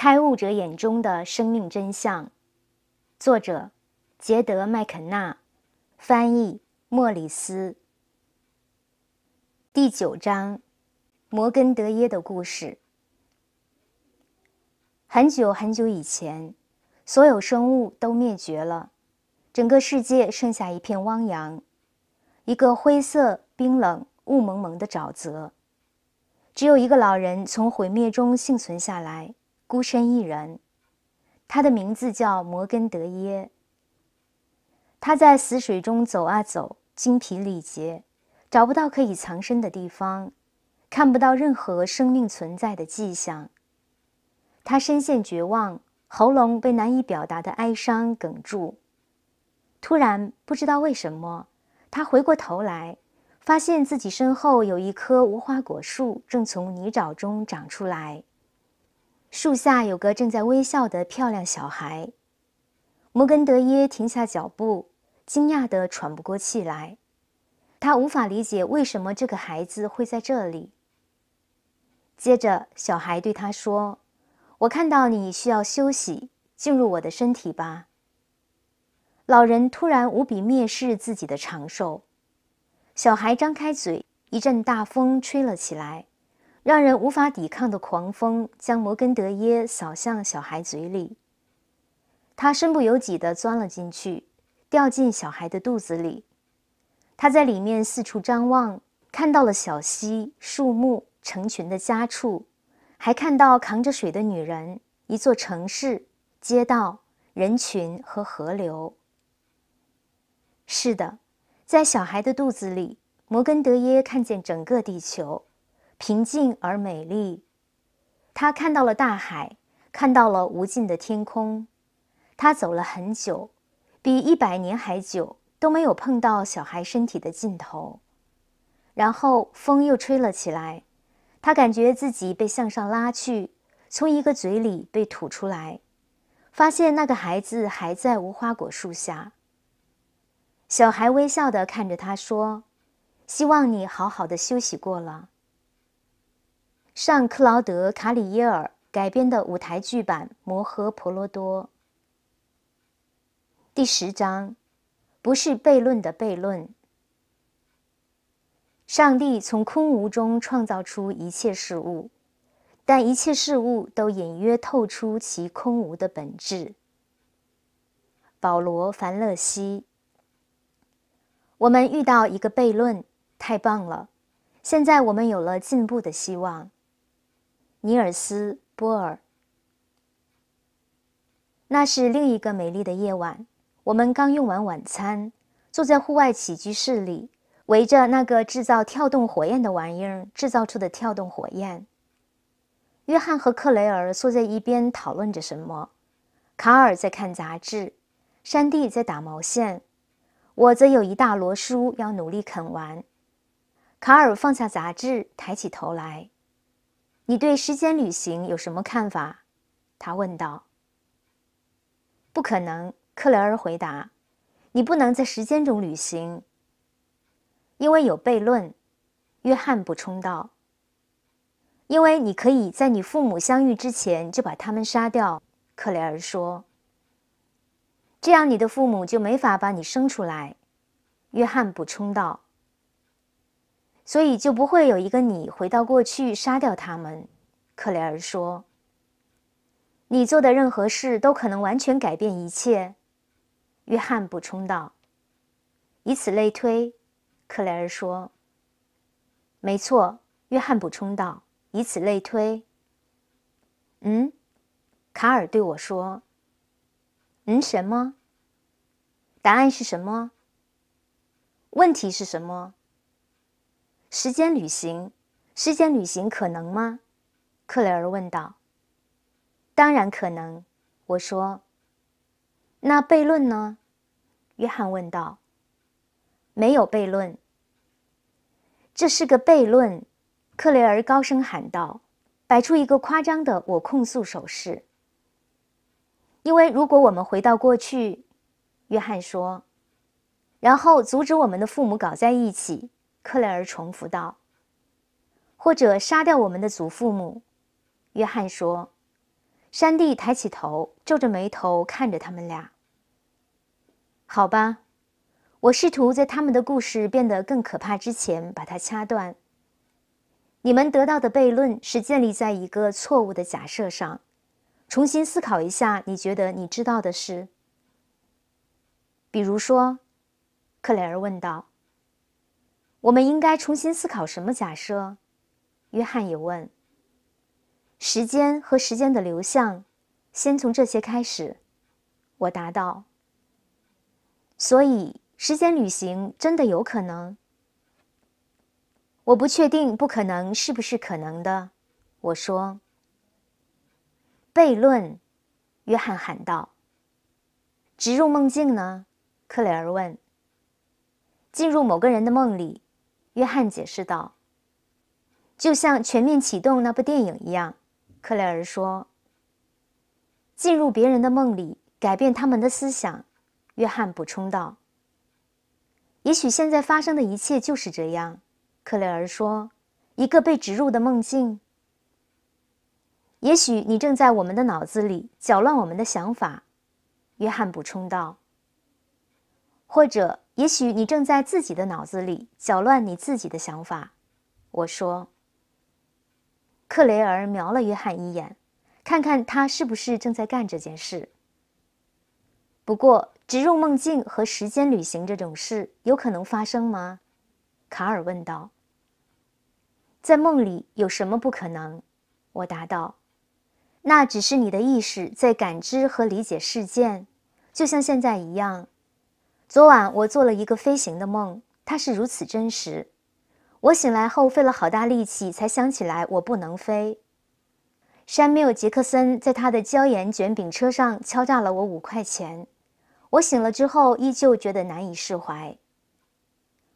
《开悟者眼中的生命真相》，作者：杰德·麦肯纳，翻译：莫里斯。第九章：摩根德耶的故事。很久很久以前，所有生物都灭绝了，整个世界剩下一片汪洋，一个灰色、冰冷、雾蒙蒙的沼泽。只有一个老人从毁灭中幸存下来。孤身一人，他的名字叫摩根德耶。他在死水中走啊走，精疲力竭，找不到可以藏身的地方，看不到任何生命存在的迹象。他深陷绝望，喉咙被难以表达的哀伤哽住。突然，不知道为什么，他回过头来，发现自己身后有一棵无花果树正从泥沼中长出来。树下有个正在微笑的漂亮小孩，摩根德耶停下脚步，惊讶的喘不过气来。他无法理解为什么这个孩子会在这里。接着，小孩对他说：“我看到你需要休息，进入我的身体吧。”老人突然无比蔑视自己的长寿。小孩张开嘴，一阵大风吹了起来。让人无法抵抗的狂风将摩根德耶扫向小孩嘴里，他身不由己地钻了进去，掉进小孩的肚子里。他在里面四处张望，看到了小溪、树木、成群的家畜，还看到扛着水的女人、一座城市、街道、人群和河流。是的，在小孩的肚子里，摩根德耶看见整个地球。平静而美丽，他看到了大海，看到了无尽的天空。他走了很久，比一百年还久，都没有碰到小孩身体的尽头。然后风又吹了起来，他感觉自己被向上拉去，从一个嘴里被吐出来，发现那个孩子还在无花果树下。小孩微笑地看着他说：“希望你好好的休息过了。”上克劳德·卡里耶尔改编的舞台剧版《摩诃婆罗多》第十章，不是悖论的悖论。上帝从空无中创造出一切事物，但一切事物都隐约透出其空无的本质。保罗·凡勒西，我们遇到一个悖论，太棒了！现在我们有了进步的希望。尼尔斯·波尔，那是另一个美丽的夜晚。我们刚用完晚餐，坐在户外起居室里，围着那个制造跳动火焰的玩意儿制造出的跳动火焰。约翰和克雷尔坐在一边讨论着什么，卡尔在看杂志，山地在打毛线，我则有一大摞书要努力啃完。卡尔放下杂志，抬起头来。你对时间旅行有什么看法？他问道。不可能，克莱尔回答。你不能在时间中旅行，因为有悖论，约翰补充道。因为你可以在你父母相遇之前就把他们杀掉，克莱尔说。这样你的父母就没法把你生出来，约翰补充道。所以就不会有一个你回到过去杀掉他们，克莱尔说。你做的任何事都可能完全改变一切，约翰补充道。以此类推，克莱尔说。没错，约翰补充道。以此类推。嗯，卡尔对我说。嗯，什么？答案是什么？问题是什么？时间旅行，时间旅行可能吗？克雷尔问道。当然可能，我说。那悖论呢？约翰问道。没有悖论。这是个悖论，克雷尔高声喊道，摆出一个夸张的我控诉手势。因为如果我们回到过去，约翰说，然后阻止我们的父母搞在一起。克莱尔重复道：“或者杀掉我们的祖父母。”约翰说。山地抬起头，皱着眉头看着他们俩。“好吧，我试图在他们的故事变得更可怕之前把它掐断。”你们得到的悖论是建立在一个错误的假设上。重新思考一下，你觉得你知道的事。比如说，克莱尔问道。我们应该重新思考什么假设？约翰也问。时间和时间的流向，先从这些开始。我答道。所以时间旅行真的有可能？我不确定，不可能是不是可能的？我说。悖论！约翰喊道。植入梦境呢？克雷尔问。进入某个人的梦里。约翰解释道：“就像全面启动那部电影一样。”克莱尔说：“进入别人的梦里，改变他们的思想。”约翰补充道：“也许现在发生的一切就是这样。”克莱尔说：“一个被植入的梦境。也许你正在我们的脑子里搅乱我们的想法。”约翰补充道：“或者……”也许你正在自己的脑子里搅乱你自己的想法，我说。克雷尔瞄了约翰一眼，看看他是不是正在干这件事。不过，植入梦境和时间旅行这种事有可能发生吗？卡尔问道。在梦里有什么不可能？我答道，那只是你的意识在感知和理解事件，就像现在一样。昨晚我做了一个飞行的梦，它是如此真实。我醒来后费了好大力气才想起来我不能飞。山缪·杰克森在他的椒盐卷饼车上敲诈了我五块钱。我醒了之后依旧觉得难以释怀。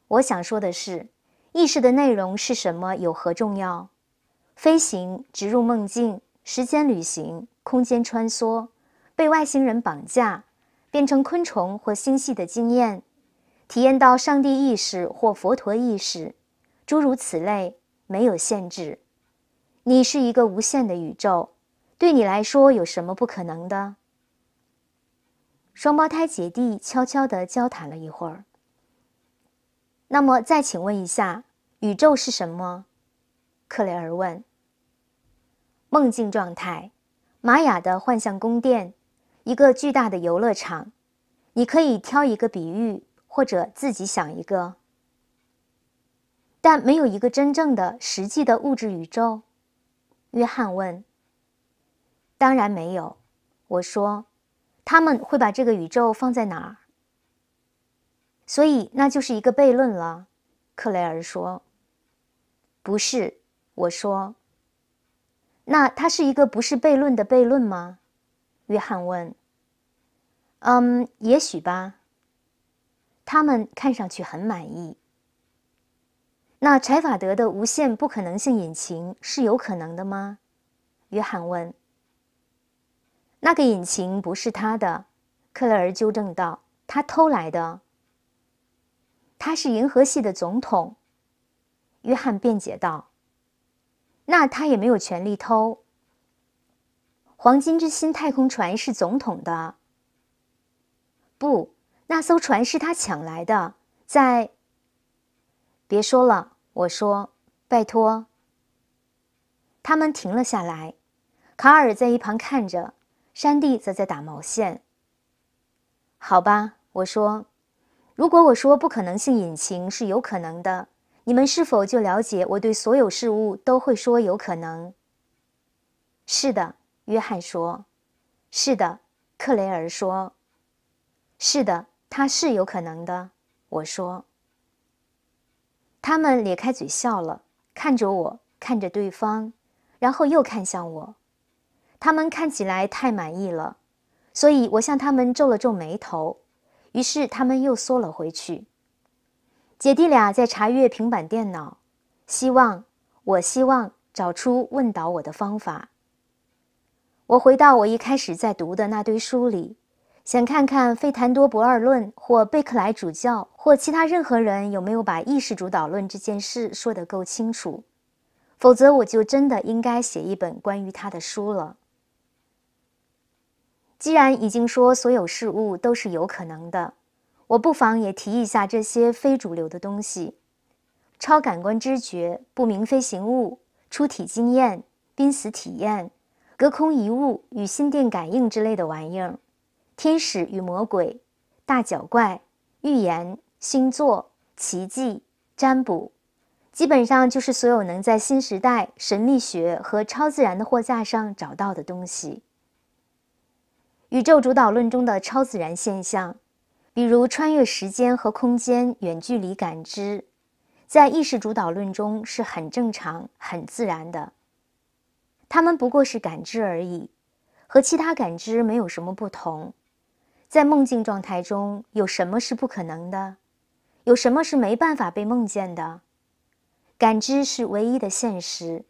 我想说的是，意识的内容是什么有何重要？飞行、植入梦境、时间旅行、空间穿梭、被外星人绑架。变成昆虫或星系的经验，体验到上帝意识或佛陀意识，诸如此类，没有限制。你是一个无限的宇宙，对你来说有什么不可能的？双胞胎姐弟悄悄地交谈了一会儿。那么，再请问一下，宇宙是什么？克雷尔问。梦境状态，玛雅的幻象宫殿。一个巨大的游乐场，你可以挑一个比喻，或者自己想一个。但没有一个真正的、实际的物质宇宙。约翰问：“当然没有。”我说：“他们会把这个宇宙放在哪儿？”所以那就是一个悖论了。”克雷尔说：“不是。”我说：“那它是一个不是悖论的悖论吗？”约翰问：“嗯，也许吧。他们看上去很满意。那柴法德的无限不可能性引擎是有可能的吗？”约翰问。“那个引擎不是他的。”克莱尔纠正道，“他偷来的。他是银河系的总统。”约翰辩解道，“那他也没有权利偷。”黄金之心太空船是总统的。不，那艘船是他抢来的。在。别说了，我说，拜托。他们停了下来，卡尔在一旁看着，山地则在打毛线。好吧，我说，如果我说不可能性引擎是有可能的，你们是否就了解我对所有事物都会说有可能？是的。约翰说：“是的。”克雷尔说：“是的，他是有可能的。”我说：“他们咧开嘴笑了，看着我，看着对方，然后又看向我。他们看起来太满意了，所以我向他们皱了皱眉头。于是他们又缩了回去。姐弟俩在查阅平板电脑，希望我希望找出问倒我的方法。”我回到我一开始在读的那堆书里，想看看费谭多博尔论或贝克莱主教或其他任何人有没有把意识主导论这件事说得够清楚，否则我就真的应该写一本关于他的书了。既然已经说所有事物都是有可能的，我不妨也提一下这些非主流的东西：超感官知觉、不明飞行物、出体经验、濒死体验。隔空遗物与心电感应之类的玩意儿，天使与魔鬼、大脚怪、预言、星座、奇迹、占卜，基本上就是所有能在新时代神秘学和超自然的货架上找到的东西。宇宙主导论中的超自然现象，比如穿越时间和空间、远距离感知，在意识主导论中是很正常、很自然的。他们不过是感知而已，和其他感知没有什么不同。在梦境状态中，有什么是不可能的？有什么是没办法被梦见的？感知是唯一的现实。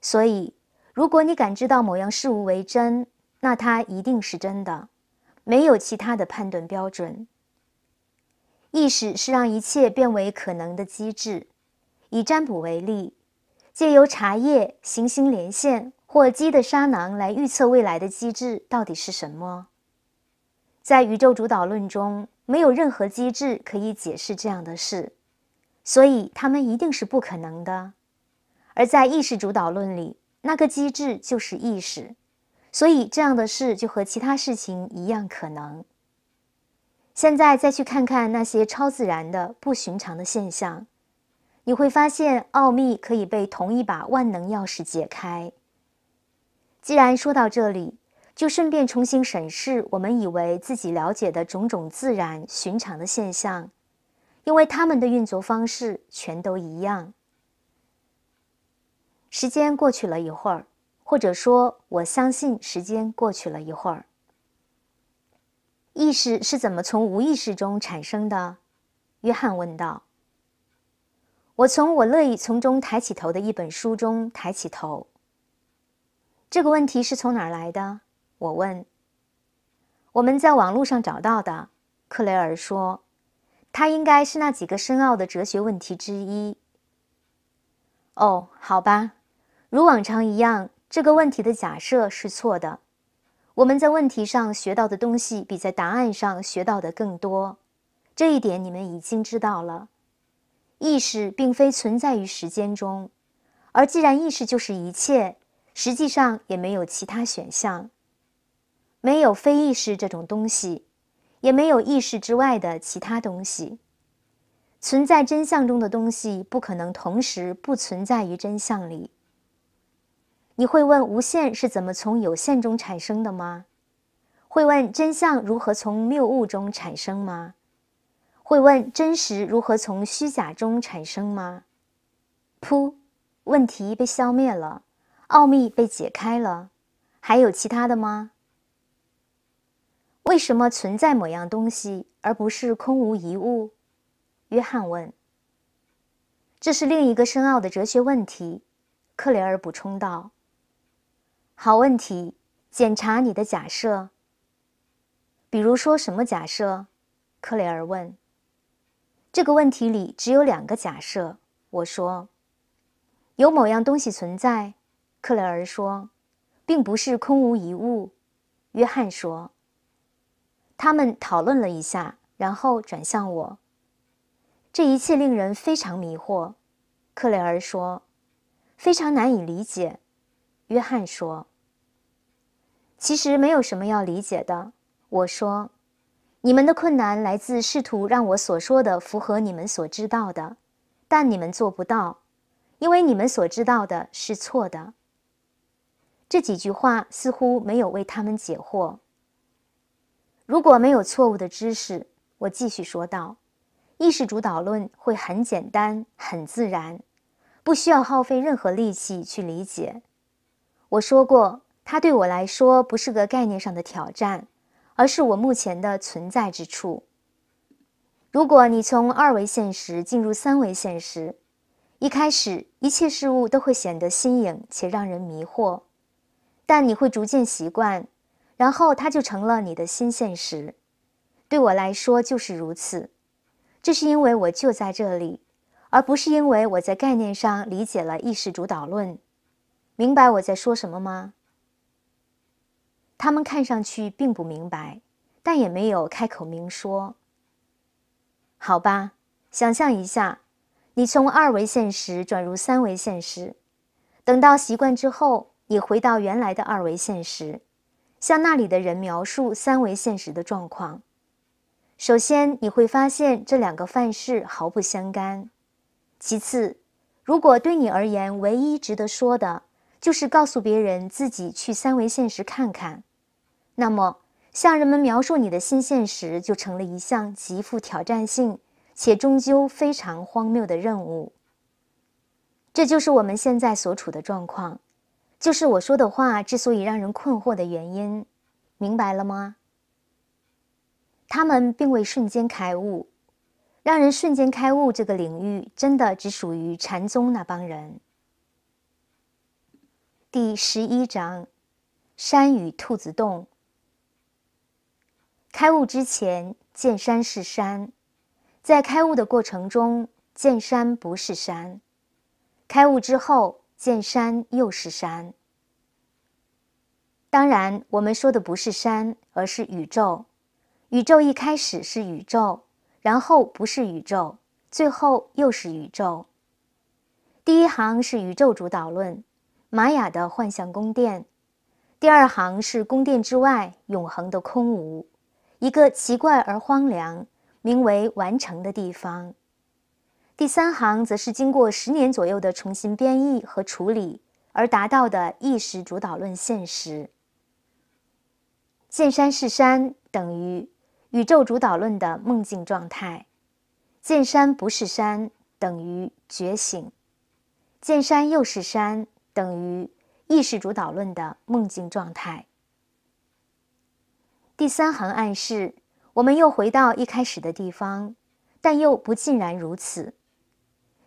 所以，如果你感知到某样事物为真，那它一定是真的，没有其他的判断标准。意识是让一切变为可能的机制。以占卜为例。借由茶叶行星连线或鸡的沙囊来预测未来的机制到底是什么？在宇宙主导论中，没有任何机制可以解释这样的事，所以它们一定是不可能的。而在意识主导论里，那个机制就是意识，所以这样的事就和其他事情一样可能。现在再去看看那些超自然的不寻常的现象。你会发现奥秘可以被同一把万能钥匙解开。既然说到这里，就顺便重新审视我们以为自己了解的种种自然寻常的现象，因为它们的运作方式全都一样。时间过去了一会儿，或者说我相信时间过去了一会儿。意识是怎么从无意识中产生的？约翰问道。我从我乐意从中抬起头的一本书中抬起头。这个问题是从哪儿来的？我问。我们在网络上找到的，克雷尔说，它应该是那几个深奥的哲学问题之一。哦，好吧，如往常一样，这个问题的假设是错的。我们在问题上学到的东西比在答案上学到的更多，这一点你们已经知道了。意识并非存在于时间中，而既然意识就是一切，实际上也没有其他选项，没有非意识这种东西，也没有意识之外的其他东西。存在真相中的东西不可能同时不存在于真相里。你会问无限是怎么从有限中产生的吗？会问真相如何从谬误中产生吗？会问真实如何从虚假中产生吗？噗！问题被消灭了，奥秘被解开了。还有其他的吗？为什么存在某样东西，而不是空无一物？约翰问。这是另一个深奥的哲学问题，克雷尔补充道。好问题，检查你的假设。比如说什么假设？克雷尔问。这个问题里只有两个假设。我说，有某样东西存在。克雷尔说，并不是空无一物。约翰说。他们讨论了一下，然后转向我。这一切令人非常迷惑。克雷尔说，非常难以理解。约翰说，其实没有什么要理解的。我说。你们的困难来自试图让我所说的符合你们所知道的，但你们做不到，因为你们所知道的是错的。这几句话似乎没有为他们解惑。如果没有错误的知识，我继续说道：“意识主导论会很简单、很自然，不需要耗费任何力气去理解。”我说过，它对我来说不是个概念上的挑战。而是我目前的存在之处。如果你从二维现实进入三维现实，一开始一切事物都会显得新颖且让人迷惑，但你会逐渐习惯，然后它就成了你的新现实。对我来说就是如此，这是因为我就在这里，而不是因为我在概念上理解了意识主导论。明白我在说什么吗？他们看上去并不明白，但也没有开口明说。好吧，想象一下，你从二维现实转入三维现实，等到习惯之后，你回到原来的二维现实，向那里的人描述三维现实的状况。首先，你会发现这两个范式毫不相干。其次，如果对你而言唯一值得说的，就是告诉别人自己去三维现实看看。那么，向人们描述你的新现实，就成了一项极富挑战性且终究非常荒谬的任务。这就是我们现在所处的状况，就是我说的话之所以让人困惑的原因，明白了吗？他们并未瞬间开悟，让人瞬间开悟这个领域，真的只属于禅宗那帮人。第十一章，山与兔子洞。开悟之前见山是山，在开悟的过程中见山不是山，开悟之后见山又是山。当然，我们说的不是山，而是宇宙。宇宙一开始是宇宙，然后不是宇宙，最后又是宇宙。第一行是宇宙主导论，玛雅的幻象宫殿；第二行是宫殿之外永恒的空无。一个奇怪而荒凉，名为“完成”的地方。第三行则是经过十年左右的重新编译和处理而达到的意识主导论现实。见山是山等于宇宙主导论的梦境状态；见山不是山等于觉醒；见山又是山等于意识主导论的梦境状态。第三行暗示，我们又回到一开始的地方，但又不尽然如此。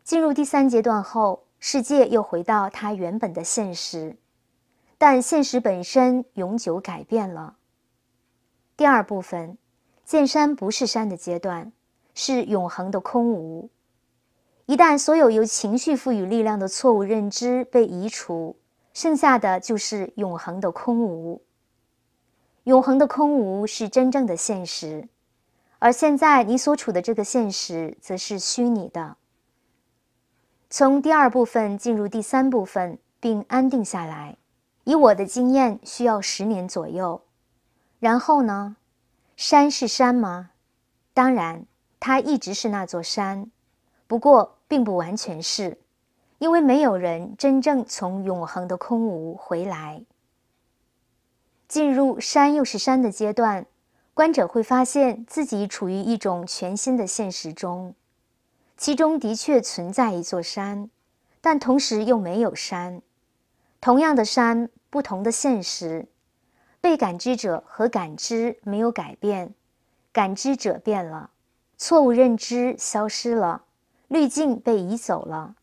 进入第三阶段后，世界又回到它原本的现实，但现实本身永久改变了。第二部分，见山不是山的阶段，是永恒的空无。一旦所有由情绪赋予力量的错误认知被移除，剩下的就是永恒的空无。永恒的空无是真正的现实，而现在你所处的这个现实则是虚拟的。从第二部分进入第三部分，并安定下来，以我的经验需要十年左右。然后呢？山是山吗？当然，它一直是那座山，不过并不完全是，因为没有人真正从永恒的空无回来。进入山又是山的阶段，观者会发现自己处于一种全新的现实中，其中的确存在一座山，但同时又没有山。同样的山，不同的现实，被感知者和感知没有改变，感知者变了，错误认知消失了，滤镜被移走了，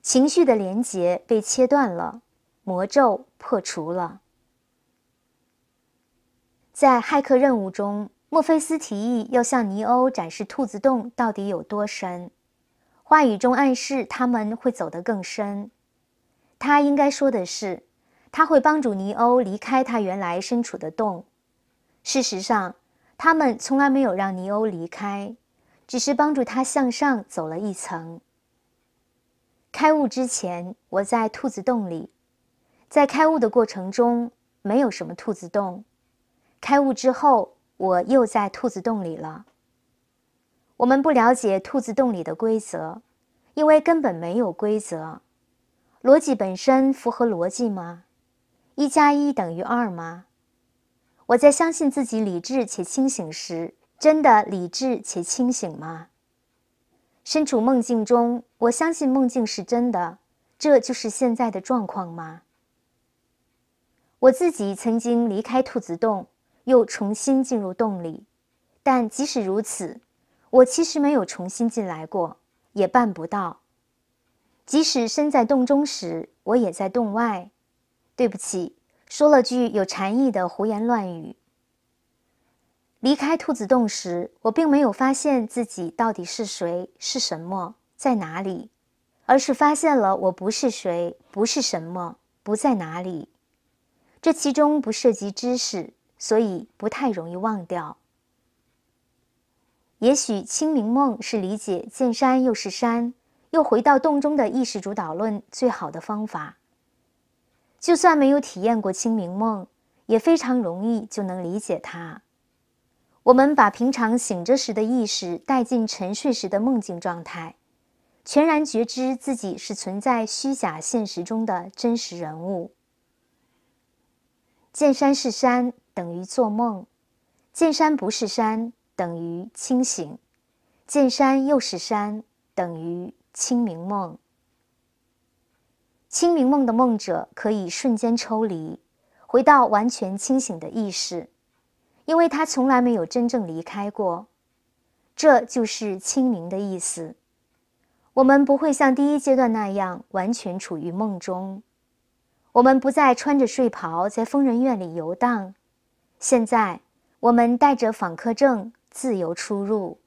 情绪的联结被切断了，魔咒破除了。在骇客任务中，墨菲斯提议要向尼欧展示兔子洞到底有多深，话语中暗示他们会走得更深。他应该说的是，他会帮助尼欧离开他原来身处的洞。事实上，他们从来没有让尼欧离开，只是帮助他向上走了一层。开悟之前，我在兔子洞里；在开悟的过程中，没有什么兔子洞。开悟之后，我又在兔子洞里了。我们不了解兔子洞里的规则，因为根本没有规则。逻辑本身符合逻辑吗？一加一等于二吗？我在相信自己理智且清醒时，真的理智且清醒吗？身处梦境中，我相信梦境是真的，这就是现在的状况吗？我自己曾经离开兔子洞。又重新进入洞里，但即使如此，我其实没有重新进来过，也办不到。即使身在洞中时，我也在洞外。对不起，说了句有禅意的胡言乱语。离开兔子洞时，我并没有发现自己到底是谁、是什么、在哪里，而是发现了我不是谁、不是什么、不在哪里。这其中不涉及知识。所以不太容易忘掉。也许清明梦是理解“见山又是山，又回到洞中”的意识主导论最好的方法。就算没有体验过清明梦，也非常容易就能理解它。我们把平常醒着时的意识带进沉睡时的梦境状态，全然觉知自己是存在虚假现实中的真实人物。见山是山。等于做梦，见山不是山，等于清醒；见山又是山，等于清明梦。清明梦的梦者可以瞬间抽离，回到完全清醒的意识，因为他从来没有真正离开过。这就是清明的意思。我们不会像第一阶段那样完全处于梦中，我们不再穿着睡袍在疯人院里游荡。现在，我们带着访客证自由出入。